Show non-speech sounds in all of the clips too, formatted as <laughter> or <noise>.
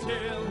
till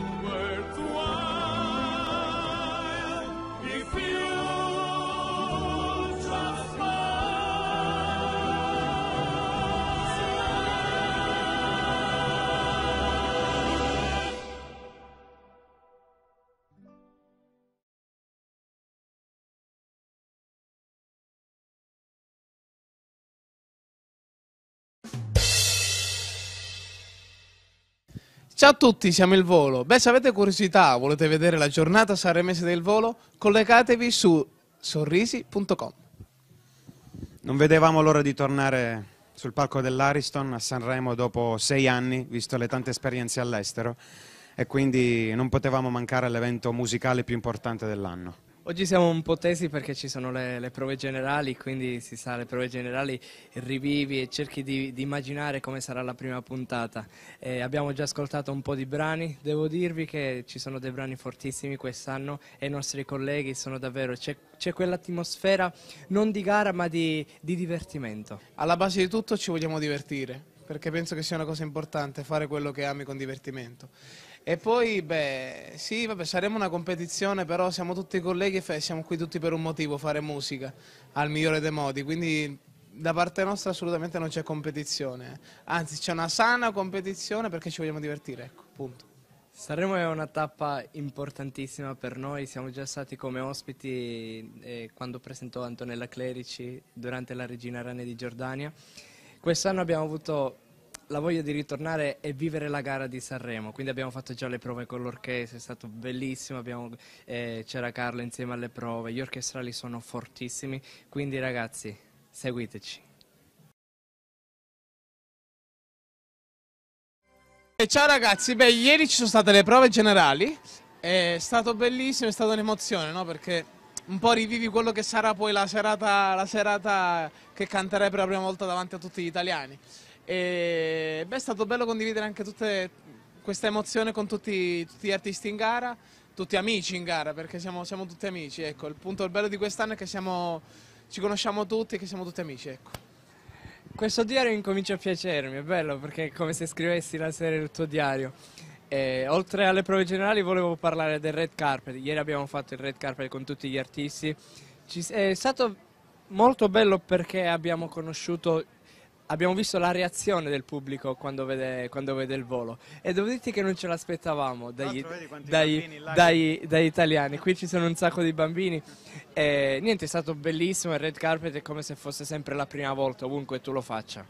Ciao a tutti, siamo il Volo. Beh, se avete curiosità, volete vedere la giornata sanremese del Volo, collegatevi su sorrisi.com. Non vedevamo l'ora di tornare sul palco dell'Ariston a Sanremo dopo sei anni, visto le tante esperienze all'estero, e quindi non potevamo mancare all'evento musicale più importante dell'anno. Oggi siamo un po' tesi perché ci sono le, le, prove generali, quindi si sa, le prove generali rivivi e cerchi di, di immaginare come sarà la prima puntata. Eh, abbiamo già ascoltato un po' di brani, devo dirvi che ci sono dei brani fortissimi quest'anno e i nostri colleghi sono davvero... C'è, c'è quell'atmosfera non di gara ma di, di divertimento. Alla base di tutto ci vogliamo divertire perché penso che sia una cosa importante fare quello che ami con divertimento e poi, beh, sì, vabbè, saremo una competizione, però siamo tutti colleghi e siamo qui tutti per un motivo, fare musica al migliore dei modi, quindi da parte nostra assolutamente non c'è competizione, eh. anzi c'è una sana competizione perché ci vogliamo divertire, ecco, punto. Sanremo è una tappa importantissima per noi, siamo già stati come ospiti eh, quando presentò Antonella Clerici durante la Regina Rane di Giordania. Quest'anno abbiamo avuto la voglia di ritornare e vivere la gara di Sanremo, quindi abbiamo fatto già le prove con l'orchestra, è stato bellissimo, abbiamo, eh, c'era Carlo insieme alle prove, gli orchestrali sono fortissimi, quindi ragazzi seguiteci. E ciao ragazzi, beh ieri ci sono state le prove generali, è stato bellissimo, è stata un'emozione no? perché un po' rivivi quello che sarà poi la serata, la serata che canterei per la prima volta davanti a tutti gli italiani. E, beh, è stato bello condividere anche tutte, questa emozione con tutti, tutti, gli artisti in gara, tutti amici in gara, perché siamo, siamo tutti amici. Ecco. Il punto il bello di quest'anno è che siamo, ci conosciamo tutti e che siamo tutti amici. Ecco. Questo diario incomincia a piacermi, è bello perché è come se scrivessi la serie del tuo diario. E, oltre alle prove generali volevo parlare del red carpet. Ieri abbiamo fatto il red carpet con tutti gli artisti. Ci, è stato molto bello perché abbiamo conosciuto abbiamo visto la reazione del pubblico quando vede, quando vede il volo e devo dirti che non ce l'aspettavamo dagli, dai, dai, dagli, italiani, qui ci sono un sacco di bambini e niente è stato bellissimo, il red carpet è come se fosse sempre la prima volta ovunque tu lo faccia.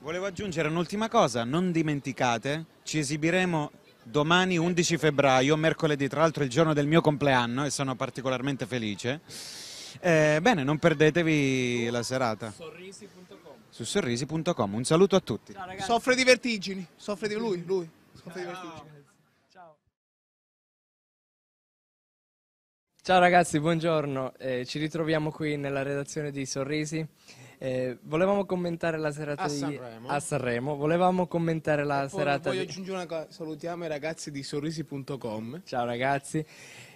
Volevo aggiungere un'ultima cosa, non dimenticate, ci esibiremo domani 11 febbraio, mercoledì tra l'altro il giorno del mio compleanno e sono particolarmente felice. Eh, bene, non perdetevi la serata. Sorrisi.com su sorrisi.com. Un saluto a tutti. Ciao, soffre di vertigini, soffre di lui, lui. Soffre Ciao. di vertigini. Ciao. ragazzi, buongiorno. Eh, ci ritroviamo qui nella redazione di Sorrisi. Eh, volevamo commentare la serata a Sanremo. a Sanremo. Volevamo commentare la serata. Voglio di... aggiungere una cosa. Salutiamo i ragazzi di sorrisi.com. Ciao ragazzi.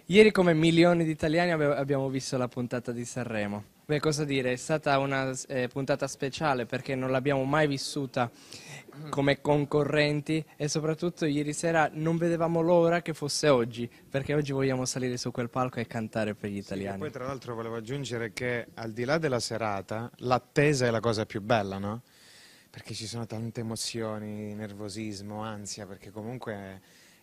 Ieri, come milioni di italiani, abbiamo visto la puntata di Sanremo. Beh, cosa dire, è stata una eh, puntata speciale perché non l'abbiamo mai vissuta come concorrenti e soprattutto ieri sera non vedevamo l'ora che fosse oggi, perché oggi vogliamo salire su quel palco e cantare per gli italiani. Sì, poi tra l'altro volevo aggiungere che al di là della serata, l'attesa è la cosa più bella, no? Perché ci sono tante emozioni, nervosismo, ansia, perché comunque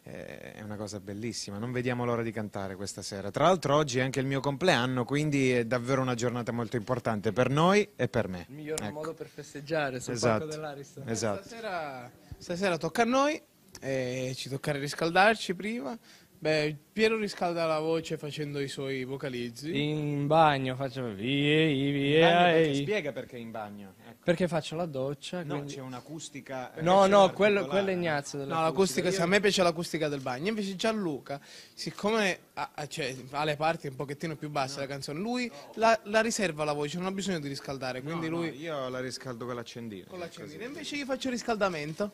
eh, è una cosa bellissima. Non vediamo l'ora di cantare questa sera. Tra l'altro oggi è anche il mio compleanno, quindi è davvero una giornata molto importante per noi e per me. Il miglior ecco. modo per festeggiare sul esatto. palco dell'Ariston. Esatto. Stasera, stasera, tocca a noi, eh, ci tocca riscaldarci prima. Beh, Piero riscalda la voce facendo i suoi vocalizzi. In bagno faccio vie, via. Perché spiega perché in bagno. Ecco. Perché faccio la doccia. No, quindi... c'è un'acustica. Eh, no, no, quello, quello è Ignazio. No, l'acustica, io... se a me piace l'acustica del bagno. Invece Gianluca, siccome ha, cioè, ha le parti un pochettino più basse no. della canzone, lui no. la, la, riserva la voce, non ha bisogno di riscaldare. Quindi no, lui... io la riscaldo con l'accendino. Con l'accendino. Invece io faccio riscaldamento.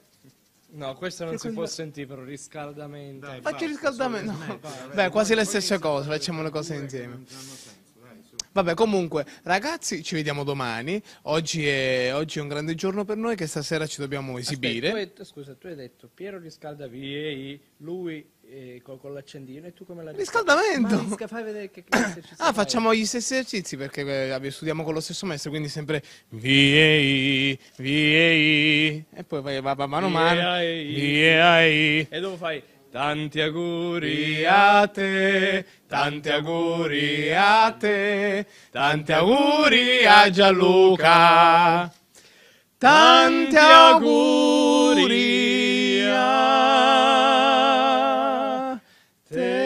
No, questo non che si può sentire per un riscaldamento. Dai, Faccio il riscaldamento. No. Beh, quasi le stesse cose, facciamo le cose insieme. Vabbè, comunque, ragazzi, ci vediamo domani. Oggi è, oggi è un grande giorno per noi che stasera ci dobbiamo esibire. Aspetta, tu hai, scusa, tu hai detto Piero riscaldavie, lui eh, con, con l'accendino e tu come l'hai Riscaldamento! risca, fai vedere che, che <coughs> Ah, facciamo gli stessi esercizi perché eh, studiamo con lo stesso maestro, quindi sempre VEI, VEI e poi vai, va, va mano a mano. VEI. E dopo fai Tanti auguri a te, tanti auguri a te, tanti auguri a Gianluca. Tanti auguri a te.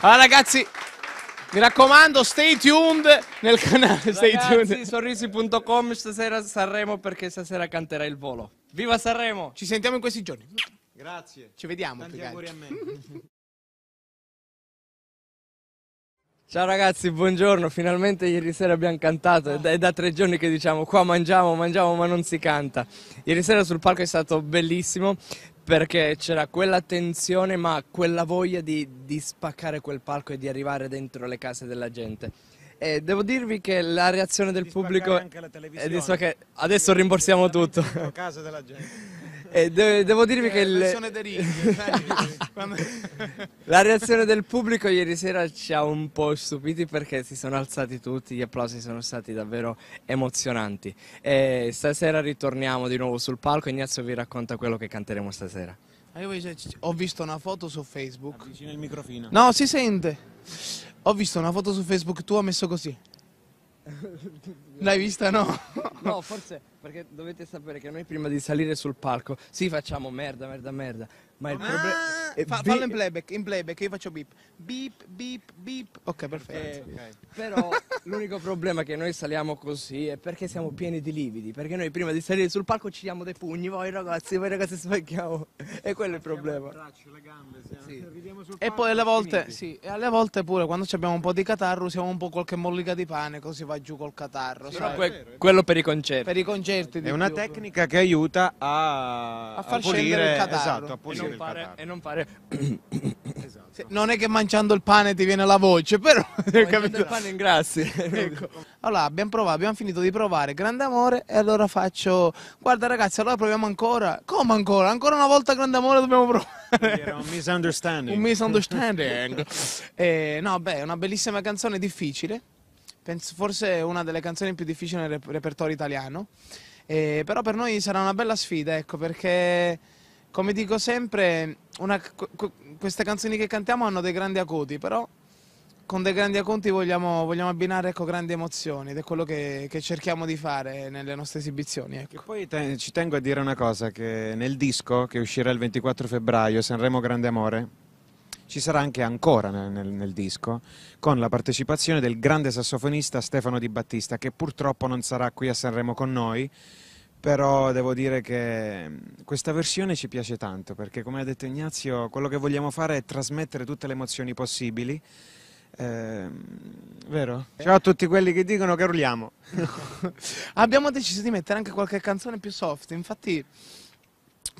Ah ragazzi, mi raccomando, stay tuned nel canale. Stay Ragazzi, sorrisi.com stasera Sanremo perché stasera canterà il volo. Viva Sanremo! Ci sentiamo in questi giorni. Grazie. Ci vediamo. Tanti auguri a me. <laughs> Ciao ragazzi, buongiorno. Finalmente ieri sera abbiamo cantato. È da tre giorni che diciamo qua mangiamo, mangiamo, ma non si canta. Ieri sera sul palco è stato bellissimo perché c'era quella tensione ma quella voglia di, di, spaccare quel palco e di arrivare dentro le case della gente. E devo dirvi che la reazione del di pubblico... Anche la televisione. Adesso rimborsiamo tutto. della gente. <laughs> Eh, de- devo eh, dirvi eh, che il... Righi, <laughs> Quando... la reazione del pubblico ieri sera ci ha un po' stupiti perché si sono alzati tutti, gli applausi sono stati davvero emozionanti. E eh, stasera ritorniamo di nuovo sul palco, Ignazio vi racconta quello che canteremo stasera. Ah, ho visto una foto su Facebook. Avvicina il microfono. No, si sente. Ho visto una foto su Facebook, tu ha messo così. L'hai vista no? no, forse perché dovete sapere che noi prima di salire sul palco sì facciamo merda, merda, merda, ma il problema... Ah, eh, fa, fallo in playback, in playback, io faccio beep. Beep, beep, beep. Ok, perfetto. Eh, okay. Però L'unico problema che noi saliamo così è perché siamo pieni di lividi, perché noi prima di salire sul palco ci diamo dei pugni, voi ragazzi, voi ragazzi sbagliamo. E quello è il problema. Braccio, gambe, sì. e poi alle volte, sì, e alle volte pure quando abbiamo un po' di catarro usiamo un po' qualche mollica di pane così va giù col catarro. Sì, però que quello per i concerti. Per i concerti. È una più. tecnica che aiuta a, a far a pulire, scendere il catarro. Esatto, a pulire e non fare, E non fare... esatto. Se, non è che mangiando il pane ti viene la voce, però... <laughs> Mangiando il pane ingrassi. <laughs> ecco. Allora, abbiamo provato, abbiamo finito di provare Grande Amore e allora faccio... Guarda ragazzi, allora proviamo ancora. Come ancora? Ancora una volta Grande Amore dobbiamo provare. Era un misunderstanding. <laughs> un misunderstanding. eh, no, beh, è una bellissima canzone, difficile. Penso, forse è una delle canzoni più difficili nel repertorio italiano. Eh, però per noi sarà una bella sfida, ecco, perché come dico sempre, una, queste canzoni che cantiamo hanno dei grandi acuti, però con dei grandi acuti vogliamo, vogliamo, abbinare ecco, grandi emozioni ed è quello che, che, cerchiamo di fare nelle nostre esibizioni. Ecco. poi te, ci tengo a dire una cosa, che nel disco che uscirà il 24 febbraio, Sanremo Grande Amore, ci sarà anche ancora nel, nel, nel, disco, con la partecipazione del grande sassofonista Stefano Di Battista, che purtroppo non sarà qui a Sanremo con noi, però devo dire che questa versione ci piace tanto perché come ha detto Ignazio quello che vogliamo fare è trasmettere tutte le emozioni possibili eh, vero? Ciao a tutti quelli che dicono che rulliamo <laughs> Abbiamo deciso di mettere anche qualche canzone più soft, infatti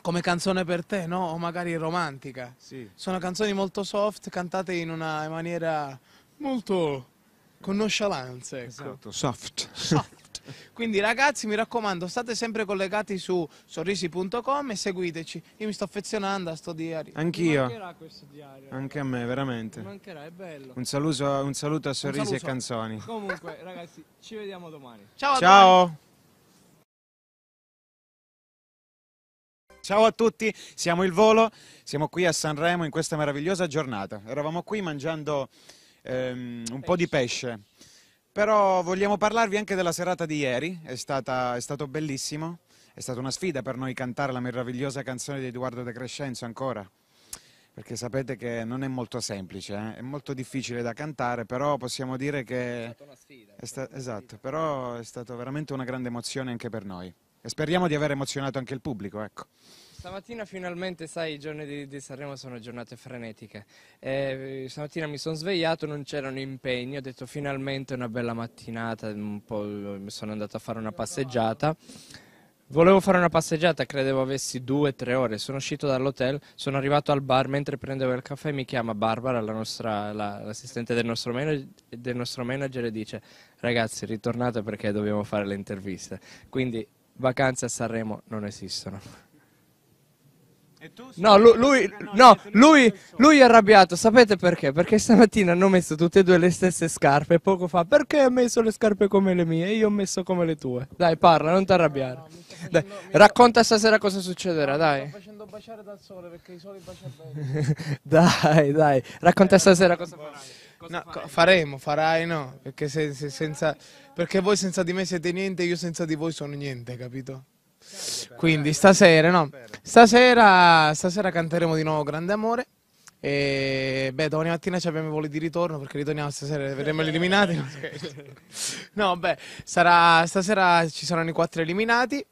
come canzone per te, no? O magari romantica. Sì. Sono canzoni molto soft, cantate in una maniera molto con esatto. nonchalance. Ecco. Esatto, soft. soft. Quindi ragazzi mi raccomando state sempre collegati su sorrisi.com e seguiteci. Io mi sto affezionando a sto diario. Anch'io. mancherà questo diario. Anche a me, veramente. Mi mancherà, è bello. Un saluto, un saluto a Sorrisi saluto. e Canzoni. Comunque ragazzi ci vediamo domani. Ciao. Ciao. Domani. Ciao a tutti, siamo il Volo, siamo qui a Sanremo in questa meravigliosa giornata. Eravamo qui mangiando ehm, un po' di pesce. Però vogliamo parlarvi anche della serata di ieri, è, stata, è stato bellissimo, è stata una sfida per noi cantare la meravigliosa canzone di Edoardo De Crescenzo ancora, perché sapete che non è molto semplice, eh? è molto difficile da cantare, però possiamo dire che... È stata una sfida. È sta- esatto, però è stata veramente una grande emozione anche per noi e speriamo di aver emozionato anche il pubblico, ecco. Stamattina finalmente, sai, i giorni di, di Sanremo sono giornate frenetiche. E eh, stamattina mi sono svegliato, non c'erano impegni, ho detto finalmente una bella mattinata, un mi sono andato a fare una passeggiata. Volevo fare una passeggiata, credevo avessi due o tre ore. Sono uscito dall'hotel, sono arrivato al bar mentre prendevo il caffè. Mi chiama Barbara, l'assistente la, del, man del, nostro manager, e dice: Ragazzi, ritornate perché dobbiamo fare le interviste. Quindi vacanze a Sanremo non esistono. No, lu- lui, no lui, lui, è arrabbiato, sapete perché? Perché stamattina hanno messo tutte e due le stesse scarpe poco fa. Perché ha messo le scarpe come le mie e io ho messo come le tue? Dai, parla, non ti arrabbiare. Dai, racconta stasera cosa succederà, dai. Sto facendo baciare dal sole perché i soli baciano bene. <laughs> dai, dai, racconta stasera cosa farai. No, faremo, farai no, perché, se, se senza, perché voi senza di me siete niente, io senza di voi sono niente, capito? Quindi stasera, no, stasera, stasera canteremo di nuovo Grande Amore. E beh, domani mattina ci abbiamo i voli di ritorno perché ritorniamo stasera, e verremo eliminati. <laughs> No, beh, sarà, stasera ci saranno i quattro eliminati.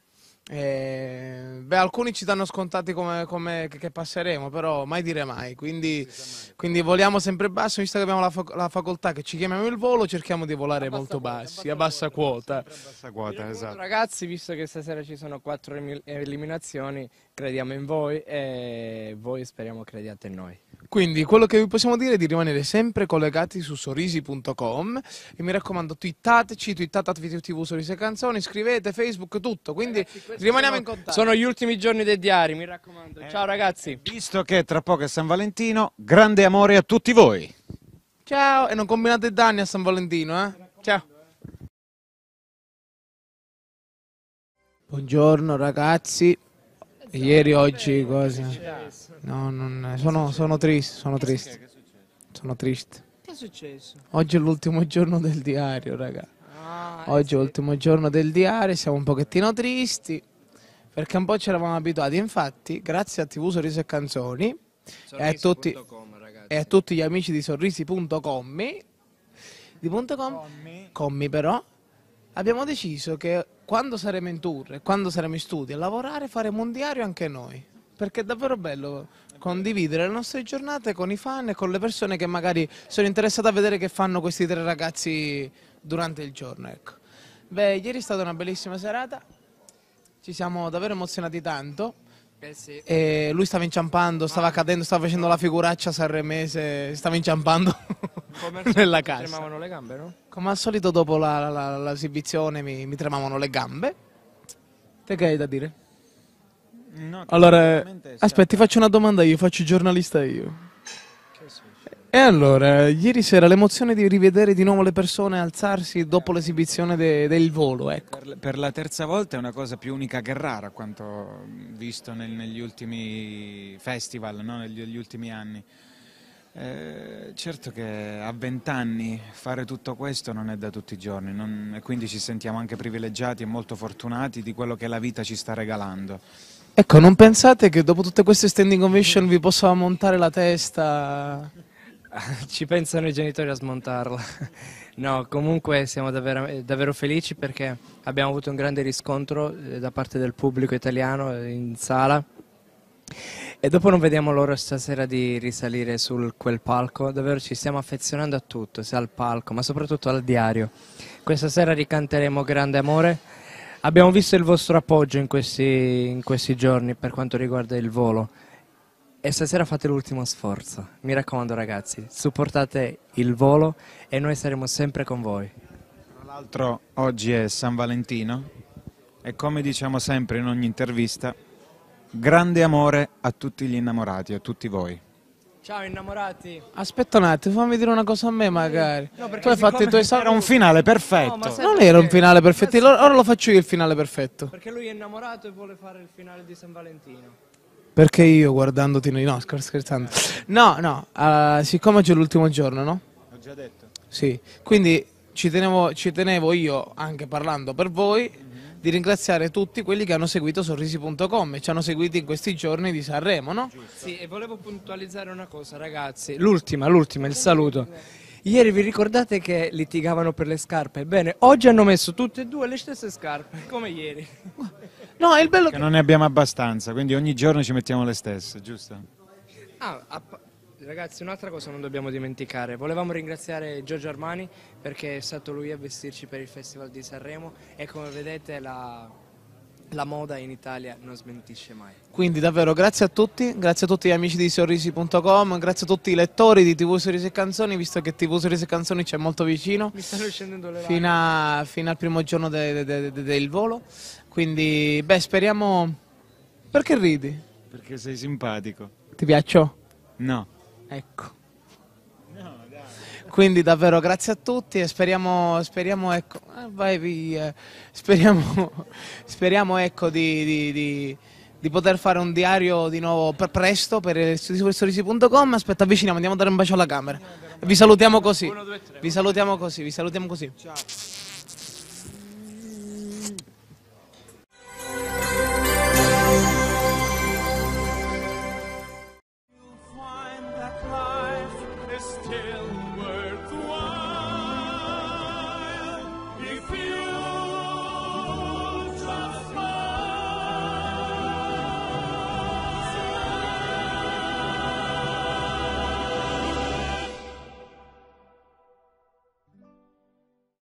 Eh, beh, alcuni ci danno scontati come, come che, passeremo, però mai dire mai. Quindi, mai. quindi voliamo sempre basso, visto che abbiamo la, fac la, facoltà che ci chiamiamo il volo, cerchiamo di volare abbassa molto quota, bassi, a bassa quota. quota. Bassa quota esatto. Ragazzi, visto che stasera ci sono quattro eliminazioni, crediamo in voi e voi speriamo crediate in noi. Quindi quello che vi possiamo dire è di rimanere sempre collegati su sorrisi.com e mi raccomando twittateci, twittate TV Sorrisi e Canzoni, scrivete Facebook, tutto. Quindi Ragazzi, Rimaniamo in contatto. Sono gli ultimi giorni dei diari, mi raccomando. Eh, Ciao ragazzi. Eh, visto che tra poco è San Valentino, grande amore a tutti voi. Ciao e non combinate danni a San Valentino, eh. Ciao. Buongiorno ragazzi. Ieri, oggi, cosa? No, non... sono, sono triste, sono triste. Sono triste. Che è successo? Oggi è l'ultimo giorno del diario, ragazzi. Oggi è l'ultimo giorno del diario, siamo un pochettino tristi perché un po' ci eravamo abituati. Infatti, grazie a TV Sorriso e Canzoni e a, tutti, e a, tutti, gli amici di sorrisi.com di punto com, commi però abbiamo deciso che quando saremo in tour e quando saremo in studio a lavorare faremo un diario anche noi perché è davvero bello condividere le nostre giornate con i fan e con le persone che magari sono interessate a vedere che fanno questi tre ragazzi durante il giorno. Ecco. Beh, ieri è stata una bellissima serata, ci siamo davvero emozionati tanto. Eh e lui stava inciampando, stava cadendo, stava facendo la figuraccia sanremese, stava inciampando <laughs> <laughs> nella casa. tremavano le gambe, no? Come al solito dopo l'esibizione mi, mi tremavano le gambe. Te che hai da dire? No, allora, aspetta, faccio una domanda io, faccio giornalista io. E allora, ieri sera l'emozione di rivedere di nuovo le persone alzarsi dopo l'esibizione de, del volo, ecco. per, per, la terza volta è una cosa più unica che rara, quanto visto nel, negli ultimi festival, no? negli, negli, ultimi anni. Eh, certo che a vent'anni fare tutto questo non è da tutti i giorni, non, e quindi ci sentiamo anche privilegiati e molto fortunati di quello che la vita ci sta regalando. Ecco, non pensate che dopo tutte queste standing ovation vi possa montare la testa? <laughs> Ci pensano i genitori a smontarla. No, comunque siamo davvero, davvero, felici perché abbiamo avuto un grande riscontro eh, da parte del pubblico italiano eh, in sala. E dopo non vediamo l'ora stasera di risalire su quel palco, davvero ci stiamo affezionando a tutto, sia al palco ma soprattutto al diario. Questa sera ricanteremo Grande Amore Abbiamo visto il vostro appoggio in questi, in questi giorni per quanto riguarda il volo e stasera fate l'ultimo sforzo. Mi raccomando ragazzi, supportate il volo e noi saremo sempre con voi. Tra l'altro oggi è San Valentino e come diciamo sempre in ogni intervista, grande amore a tutti gli innamorati, a tutti voi. Ciao innamorati. Aspetta un attimo, fammi dire una cosa a me magari. No, tu hai fatto i tuoi saluti. Era un finale perfetto. No, non era un finale perfetto, allora, ora lo faccio io il finale perfetto. Perché lui è innamorato e vuole fare il finale di San Valentino. Perché io guardandoti noi, no, scherzando. No, no, uh, siccome oggi è l'ultimo giorno, no? L'ho già detto. Sì, quindi ci tenevo, ci tenevo io, anche parlando per voi, di ringraziare tutti quelli che hanno seguito sorrisi.com e ci hanno seguiti in questi giorni di Sanremo, no? Sì, e volevo puntualizzare una cosa, ragazzi. L'ultima, l'ultima, il saluto. Ieri vi ricordate che litigavano per le scarpe? Ebbene, oggi hanno messo tutte e due le stesse scarpe, come ieri. No, è il bello che... che... non ne abbiamo abbastanza, quindi ogni giorno ci mettiamo le stesse, giusto? Ah, app- Ragazzi, un'altra cosa non dobbiamo dimenticare. Volevamo ringraziare Giorgio Armani perché è stato lui a vestirci per il Festival di Sanremo e come vedete la, la moda in Italia non smentisce mai. Quindi davvero grazie a tutti, grazie a tutti gli amici di sorrisi.com, grazie a tutti i lettori di TV Sorrisi e Canzoni, visto che TV Sorrisi e Canzoni c'è molto vicino. Mi stanno scendendo le fino, a, fino al primo giorno de, de, de, del volo. Quindi, beh, speriamo... Perché ridi? Perché sei simpatico. Ti piaccio? No. Ecco. Quindi davvero grazie a tutti e speriamo, speriamo, ecco, ah, vai via, speriamo, <laughs> speriamo ecco di, di, di, di, poter fare un diario di nuovo presto per studiosorrisi.com. Aspetta, avviciniamo, andiamo a dare un bacio alla camera. Vi salutiamo così. Vi salutiamo così, vi salutiamo così. Ciao.